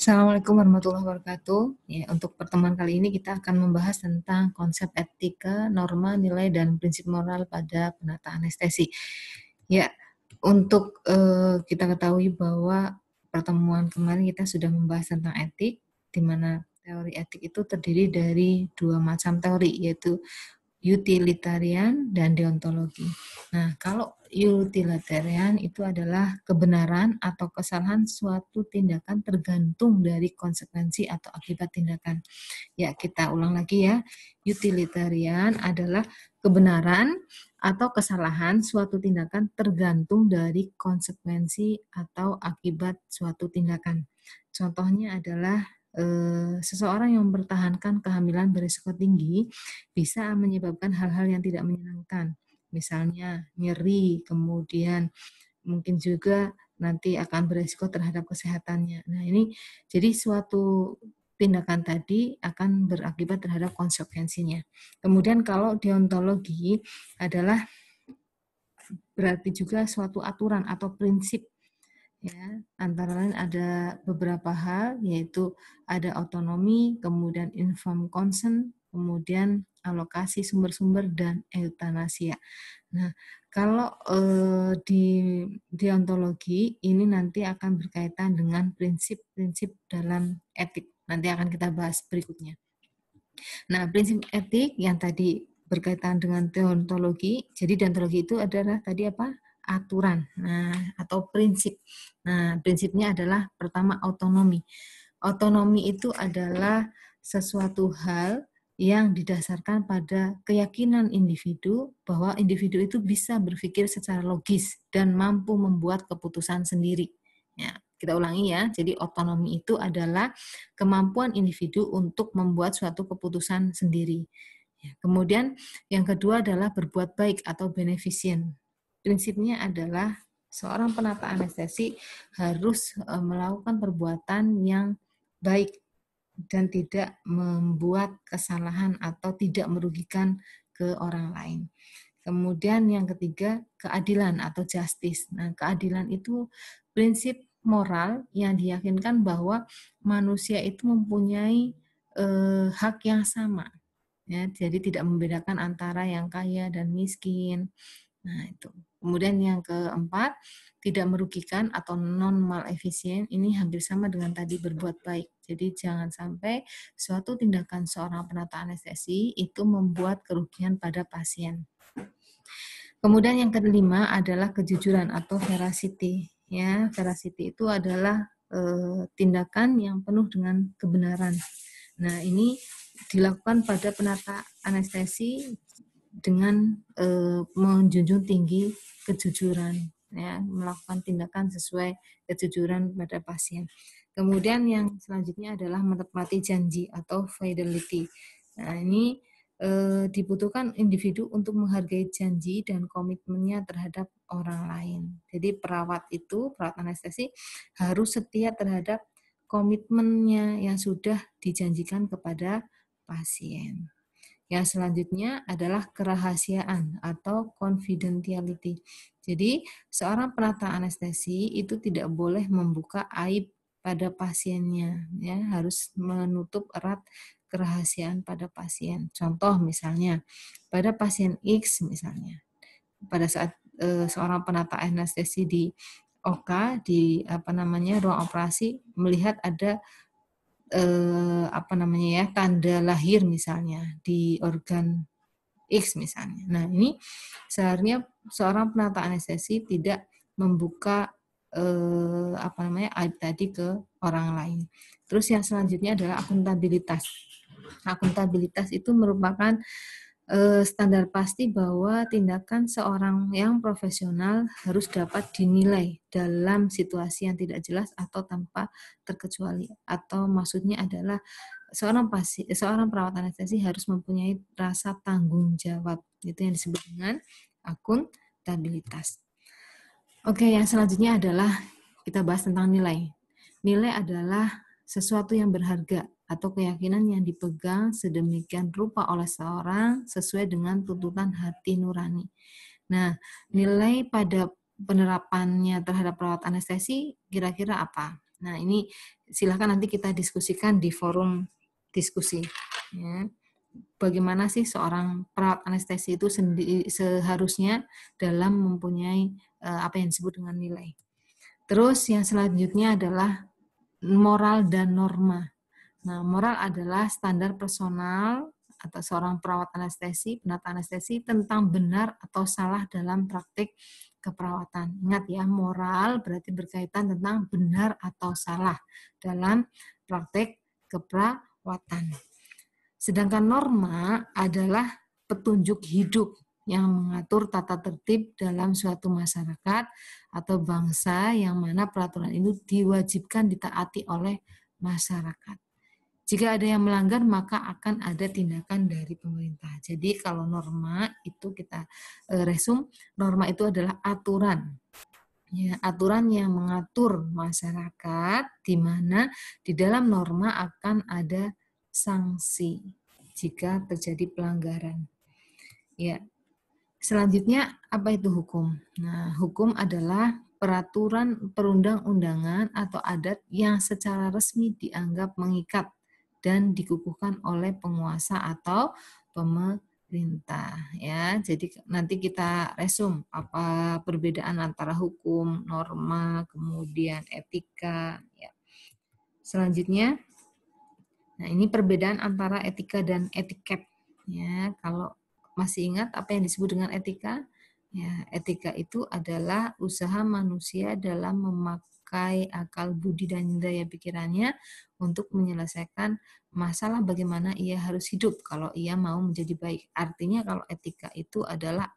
Assalamualaikum warahmatullahi wabarakatuh. Ya, untuk pertemuan kali ini kita akan membahas tentang konsep etika, norma, nilai, dan prinsip moral pada penata anestesi. Ya, untuk eh, kita ketahui bahwa pertemuan kemarin kita sudah membahas tentang etik, di mana teori etik itu terdiri dari dua macam teori, yaitu utilitarian dan deontologi. Nah, kalau utilitarian itu adalah kebenaran atau kesalahan suatu tindakan tergantung dari konsekuensi atau akibat tindakan. Ya, kita ulang lagi ya. Utilitarian adalah kebenaran atau kesalahan suatu tindakan tergantung dari konsekuensi atau akibat suatu tindakan. Contohnya adalah Eh, seseorang yang mempertahankan kehamilan berisiko tinggi bisa menyebabkan hal-hal yang tidak menyenangkan. Misalnya nyeri, kemudian mungkin juga nanti akan berisiko terhadap kesehatannya. Nah, ini jadi suatu tindakan tadi akan berakibat terhadap konsekuensinya. Kemudian kalau deontologi adalah berarti juga suatu aturan atau prinsip ya antara lain ada beberapa hal yaitu ada otonomi kemudian inform consent kemudian alokasi sumber-sumber dan eutanasia. Nah, kalau eh, di deontologi ini nanti akan berkaitan dengan prinsip-prinsip dalam etik. Nanti akan kita bahas berikutnya. Nah, prinsip etik yang tadi berkaitan dengan deontologi. Jadi deontologi itu adalah tadi apa? aturan nah atau prinsip. Nah, prinsipnya adalah pertama otonomi. Otonomi itu adalah sesuatu hal yang didasarkan pada keyakinan individu bahwa individu itu bisa berpikir secara logis dan mampu membuat keputusan sendiri. Ya, kita ulangi ya. Jadi otonomi itu adalah kemampuan individu untuk membuat suatu keputusan sendiri. Ya, kemudian yang kedua adalah berbuat baik atau beneficent prinsipnya adalah seorang penata anestesi harus e, melakukan perbuatan yang baik dan tidak membuat kesalahan atau tidak merugikan ke orang lain. Kemudian yang ketiga, keadilan atau justice. Nah, keadilan itu prinsip moral yang diyakinkan bahwa manusia itu mempunyai eh, hak yang sama. Ya, jadi tidak membedakan antara yang kaya dan miskin, Nah, itu. Kemudian yang keempat, tidak merugikan atau non mal efisien ini hampir sama dengan tadi berbuat baik. Jadi jangan sampai suatu tindakan seorang penata anestesi itu membuat kerugian pada pasien. Kemudian yang kelima adalah kejujuran atau veracity. Ya, veracity itu adalah e, tindakan yang penuh dengan kebenaran. Nah, ini dilakukan pada penata anestesi dengan e, menjunjung tinggi kejujuran ya melakukan tindakan sesuai kejujuran pada pasien. Kemudian yang selanjutnya adalah menepati janji atau fidelity. Nah, ini e, dibutuhkan individu untuk menghargai janji dan komitmennya terhadap orang lain. Jadi perawat itu, perawat anestesi harus setia terhadap komitmennya yang sudah dijanjikan kepada pasien. Yang selanjutnya adalah kerahasiaan atau confidentiality. Jadi, seorang penata anestesi itu tidak boleh membuka aib pada pasiennya, ya harus menutup erat kerahasiaan pada pasien. Contoh misalnya, pada pasien X misalnya, pada saat e, seorang penata anestesi di OK di apa namanya ruang operasi melihat ada eh, apa namanya ya tanda lahir misalnya di organ X misalnya. Nah ini seharusnya seorang penata anestesi tidak membuka eh, apa namanya aib tadi ke orang lain. Terus yang selanjutnya adalah akuntabilitas. Akuntabilitas itu merupakan Eh, standar pasti bahwa tindakan seorang yang profesional harus dapat dinilai dalam situasi yang tidak jelas atau tanpa terkecuali atau maksudnya adalah seorang pasi, seorang perawat anestesi harus mempunyai rasa tanggung jawab itu yang disebut dengan akuntabilitas. Oke, yang selanjutnya adalah kita bahas tentang nilai. Nilai adalah sesuatu yang berharga atau keyakinan yang dipegang sedemikian rupa oleh seorang sesuai dengan tuntutan hati nurani. Nah, nilai pada penerapannya terhadap perawat anestesi kira-kira apa? Nah, ini silahkan nanti kita diskusikan di forum diskusi. Ya. Bagaimana sih seorang perawat anestesi itu sendiri, seharusnya dalam mempunyai uh, apa yang disebut dengan nilai. Terus yang selanjutnya adalah moral dan norma. Nah, moral adalah standar personal atau seorang perawat anestesi, penata anestesi tentang benar atau salah dalam praktik keperawatan. Ingat ya, moral berarti berkaitan tentang benar atau salah dalam praktik keperawatan. Sedangkan norma adalah petunjuk hidup yang mengatur tata tertib dalam suatu masyarakat atau bangsa yang mana peraturan itu diwajibkan ditaati oleh masyarakat. Jika ada yang melanggar, maka akan ada tindakan dari pemerintah. Jadi kalau norma itu kita e, resum, norma itu adalah aturan ya, aturan yang mengatur masyarakat di mana di dalam norma akan ada sanksi jika terjadi pelanggaran. Ya. Selanjutnya apa itu hukum? Nah, hukum adalah peraturan perundang-undangan atau adat yang secara resmi dianggap mengikat dan dikukuhkan oleh penguasa atau pemerintah ya. Jadi nanti kita resum apa perbedaan antara hukum, norma, kemudian etika ya. Selanjutnya nah ini perbedaan antara etika dan etiket ya. Kalau masih ingat apa yang disebut dengan etika? Ya, etika itu adalah usaha manusia dalam memakai akal budi dan daya pikirannya untuk menyelesaikan masalah bagaimana ia harus hidup kalau ia mau menjadi baik. Artinya kalau etika itu adalah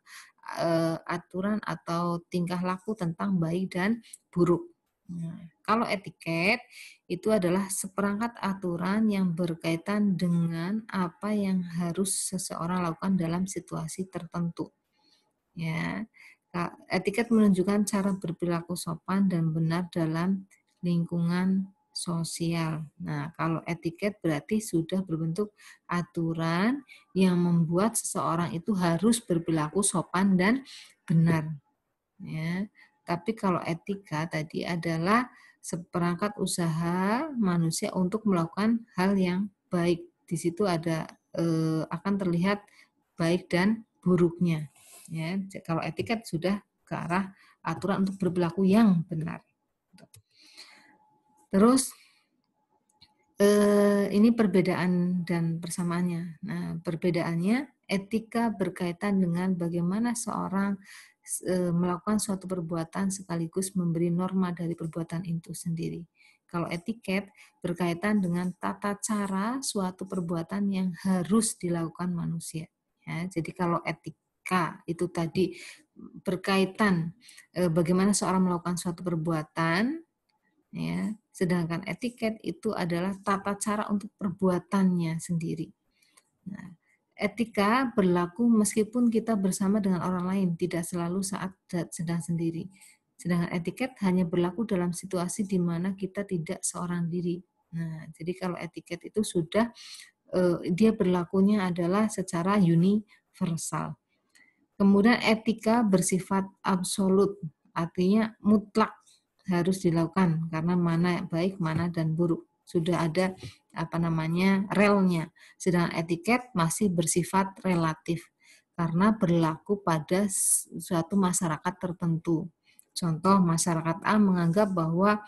uh, aturan atau tingkah laku tentang baik dan buruk. Nah, kalau etiket itu adalah seperangkat aturan yang berkaitan dengan apa yang harus seseorang lakukan dalam situasi tertentu. Ya, etiket menunjukkan cara berperilaku sopan dan benar dalam lingkungan sosial. Nah, kalau etiket berarti sudah berbentuk aturan yang membuat seseorang itu harus berperilaku sopan dan benar. Ya. Tapi kalau etika tadi adalah seperangkat usaha manusia untuk melakukan hal yang baik. Di situ ada eh, akan terlihat baik dan buruknya. Ya, kalau etiket sudah ke arah aturan untuk berlaku yang benar. Terus eh, ini perbedaan dan persamaannya. Nah, perbedaannya etika berkaitan dengan bagaimana seorang eh, melakukan suatu perbuatan sekaligus memberi norma dari perbuatan itu sendiri. Kalau etiket berkaitan dengan tata cara suatu perbuatan yang harus dilakukan manusia. Ya, jadi kalau etik etika itu tadi berkaitan eh, bagaimana seorang melakukan suatu perbuatan ya sedangkan etiket itu adalah tata cara untuk perbuatannya sendiri nah, etika berlaku meskipun kita bersama dengan orang lain tidak selalu saat sedang sendiri sedangkan etiket hanya berlaku dalam situasi di mana kita tidak seorang diri nah jadi kalau etiket itu sudah eh, dia berlakunya adalah secara universal Kemudian etika bersifat absolut, artinya mutlak harus dilakukan karena mana baik, mana dan buruk. Sudah ada apa namanya relnya. Sedangkan etiket masih bersifat relatif karena berlaku pada suatu masyarakat tertentu. Contoh masyarakat A menganggap bahwa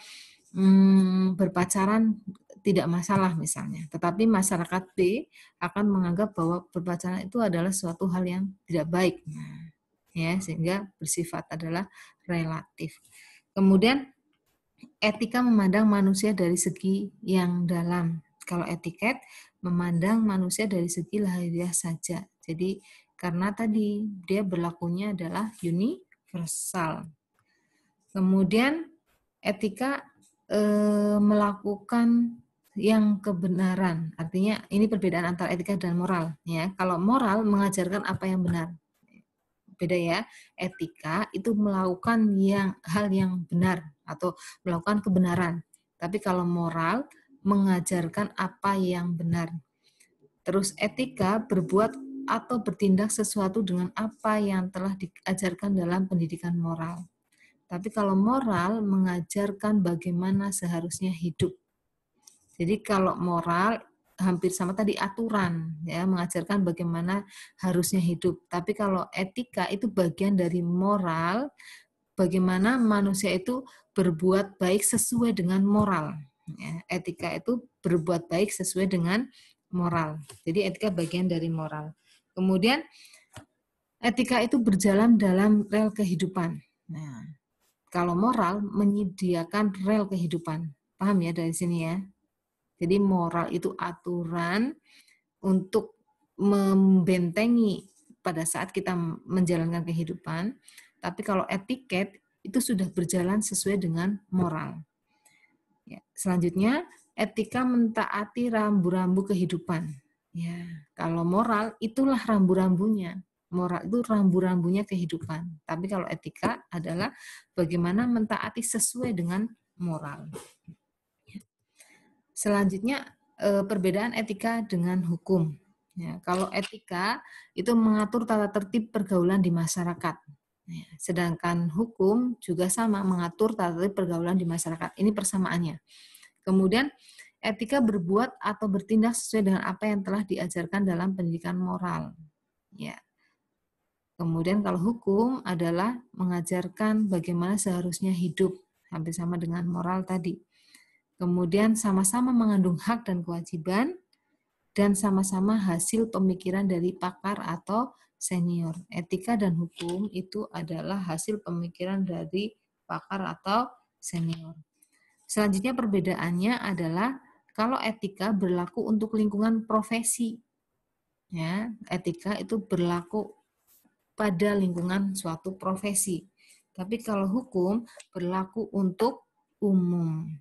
hmm, berpacaran tidak masalah misalnya. Tetapi masyarakat B akan menganggap bahwa berpacaran itu adalah suatu hal yang tidak baik. Nah, ya, sehingga bersifat adalah relatif. Kemudian etika memandang manusia dari segi yang dalam. Kalau etiket memandang manusia dari segi lahiriah saja. Jadi karena tadi dia berlakunya adalah universal. Kemudian etika eh, melakukan yang kebenaran. Artinya ini perbedaan antara etika dan moral ya. Kalau moral mengajarkan apa yang benar. Beda ya. Etika itu melakukan yang hal yang benar atau melakukan kebenaran. Tapi kalau moral mengajarkan apa yang benar. Terus etika berbuat atau bertindak sesuatu dengan apa yang telah diajarkan dalam pendidikan moral. Tapi kalau moral mengajarkan bagaimana seharusnya hidup. Jadi kalau moral hampir sama tadi aturan ya mengajarkan bagaimana harusnya hidup. Tapi kalau etika itu bagian dari moral bagaimana manusia itu berbuat baik sesuai dengan moral. Ya, etika itu berbuat baik sesuai dengan moral. Jadi etika bagian dari moral. Kemudian etika itu berjalan dalam rel kehidupan. Nah, kalau moral menyediakan rel kehidupan. Paham ya dari sini ya? Jadi moral itu aturan untuk membentengi pada saat kita menjalankan kehidupan. Tapi kalau etiket itu sudah berjalan sesuai dengan moral. Ya, selanjutnya etika mentaati rambu-rambu kehidupan. Ya, kalau moral itulah rambu-rambunya. Moral itu rambu-rambunya kehidupan. Tapi kalau etika adalah bagaimana mentaati sesuai dengan moral. Selanjutnya eh, perbedaan etika dengan hukum. Ya, kalau etika itu mengatur tata tertib pergaulan di masyarakat. Ya, sedangkan hukum juga sama mengatur tata tertib pergaulan di masyarakat. Ini persamaannya. Kemudian etika berbuat atau bertindak sesuai dengan apa yang telah diajarkan dalam pendidikan moral. Ya. Kemudian kalau hukum adalah mengajarkan bagaimana seharusnya hidup, hampir sama dengan moral tadi kemudian sama-sama mengandung hak dan kewajiban, dan sama-sama hasil pemikiran dari pakar atau senior. Etika dan hukum itu adalah hasil pemikiran dari pakar atau senior. Selanjutnya perbedaannya adalah kalau etika berlaku untuk lingkungan profesi. Ya, etika itu berlaku pada lingkungan suatu profesi. Tapi kalau hukum berlaku untuk umum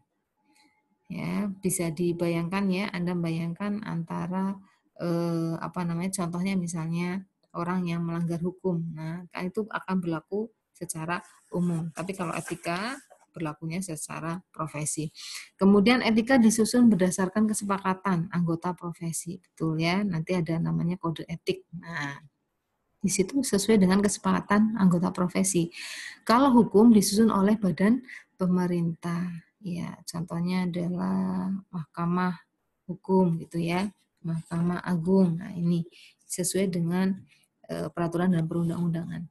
bisa dibayangkan ya, Anda bayangkan antara eh, apa namanya contohnya misalnya orang yang melanggar hukum. Nah, kan itu akan berlaku secara umum. Tapi kalau etika berlakunya secara profesi. Kemudian etika disusun berdasarkan kesepakatan anggota profesi, betul ya. Nanti ada namanya kode etik. Nah, di situ sesuai dengan kesepakatan anggota profesi. Kalau hukum disusun oleh badan pemerintah. Ya, contohnya adalah Mahkamah Hukum gitu ya, Mahkamah Agung. Nah, ini sesuai dengan uh, peraturan dan perundang-undangan.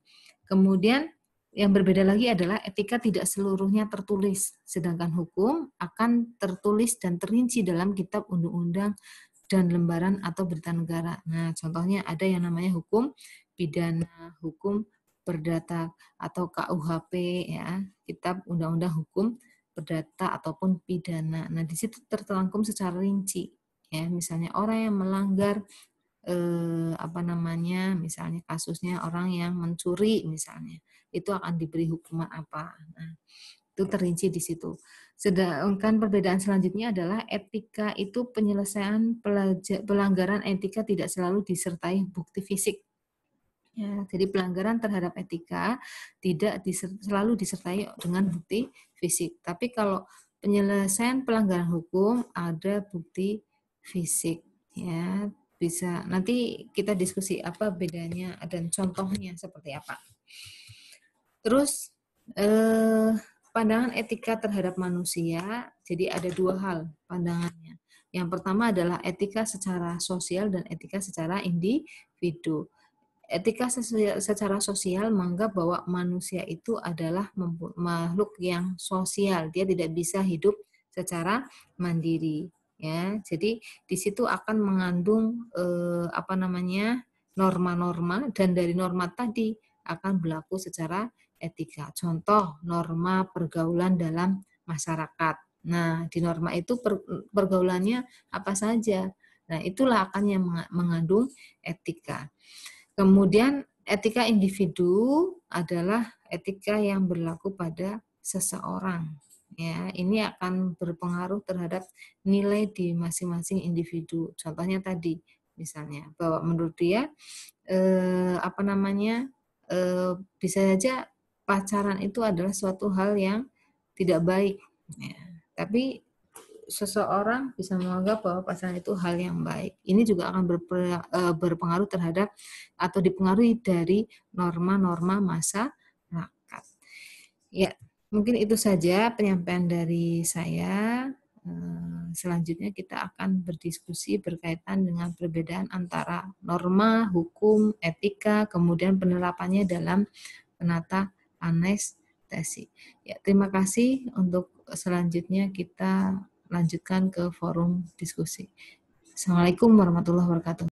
Kemudian yang berbeda lagi adalah etika tidak seluruhnya tertulis, sedangkan hukum akan tertulis dan terinci dalam kitab undang-undang dan lembaran atau berita negara. Nah, contohnya ada yang namanya hukum pidana, hukum perdata atau KUHP ya, kitab undang-undang hukum perdata ataupun pidana. Nah, di situ tertelangkum secara rinci ya. Misalnya orang yang melanggar eh, apa namanya? Misalnya kasusnya orang yang mencuri misalnya, itu akan diberi hukuman apa. Nah, itu terinci di situ. Sedangkan perbedaan selanjutnya adalah etika itu penyelesaian pelanggaran etika tidak selalu disertai bukti fisik Ya, jadi pelanggaran terhadap etika tidak diser selalu disertai dengan bukti fisik. Tapi kalau penyelesaian pelanggaran hukum ada bukti fisik. Ya, bisa nanti kita diskusi apa bedanya dan contohnya seperti apa. Terus eh, pandangan etika terhadap manusia. Jadi ada dua hal pandangannya. Yang pertama adalah etika secara sosial dan etika secara individu Etika secara sosial menganggap bahwa manusia itu adalah makhluk yang sosial, dia tidak bisa hidup secara mandiri. Ya, jadi di situ akan mengandung eh, apa namanya norma-norma dan dari norma tadi akan berlaku secara etika. Contoh norma pergaulan dalam masyarakat. Nah, di norma itu per, pergaulannya apa saja? Nah, itulah akan yang mengandung etika. Kemudian etika individu adalah etika yang berlaku pada seseorang. Ya, ini akan berpengaruh terhadap nilai di masing-masing individu. Contohnya tadi, misalnya bahwa menurut dia eh, apa namanya eh, bisa saja pacaran itu adalah suatu hal yang tidak baik. Ya. Tapi seseorang bisa menganggap bahwa pasangan itu hal yang baik. Ini juga akan eh, berpengaruh terhadap atau dipengaruhi dari norma-norma masa rakyat. Ya, mungkin itu saja penyampaian dari saya. Eh, selanjutnya kita akan berdiskusi berkaitan dengan perbedaan antara norma, hukum, etika, kemudian penerapannya dalam penata anestesi. Ya, terima kasih untuk selanjutnya kita lanjutkan ke forum diskusi. Assalamualaikum warahmatullahi wabarakatuh.